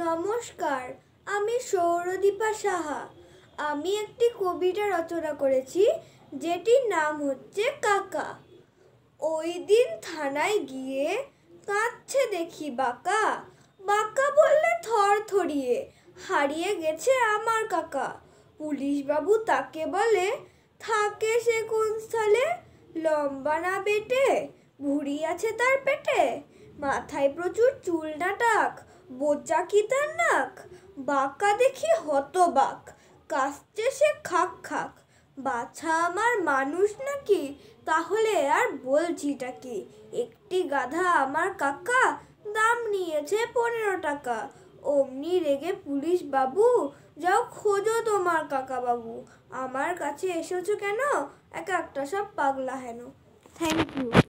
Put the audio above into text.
নমস্কার আমি সৌরদীপা সাহা আমি একটি কবিতা রচনা করেছি যেটির নাম হচ্ছে কাকা ওই দিন থানায় গিয়ে কাঁদছে দেখি বাঁকা বাঁকা বললে থর থরিয়ে হারিয়ে গেছে আমার কাকা পুলিশবাবু তাকে বলে থাকে সে কোন স্থলে লম্বা না বেটে ভুড়ি আছে তার পেটে মাথায় প্রচুর চুল নাটাক তার নাক বাঁকা দেখি হতবাক কাস্তে সে খাক খাক বাছা আমার মানুষ নাকি তাহলে আর বলছিটা কি একটি গাধা আমার কাকা দাম নিয়েছে পনেরো টাকা অমনি রেগে পুলিশ বাবু যাও খোঁজো তোমার কাকা বাবু আমার কাছে এসেছো কেন এক একটা সব পাগলা হেন থ্যাংক ইউ